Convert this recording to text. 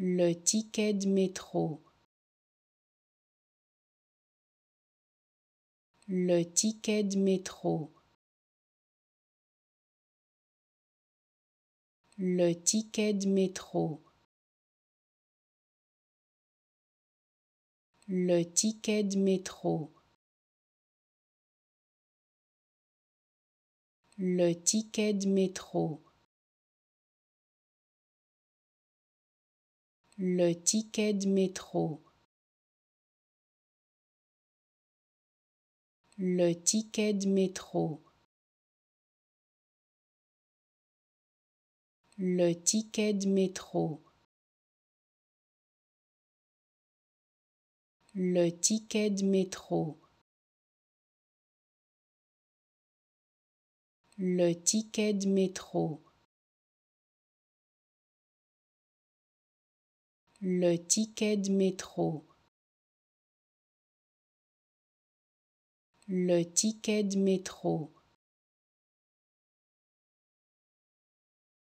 le ticket de métro, le ticket de métro, le ticket de métro, le ticket de métro. Le ticket de métro. le ticket de métro, le ticket de métro, le ticket de métro, le ticket de métro. Le ticket de métro. le ticket de métro le ticket de métro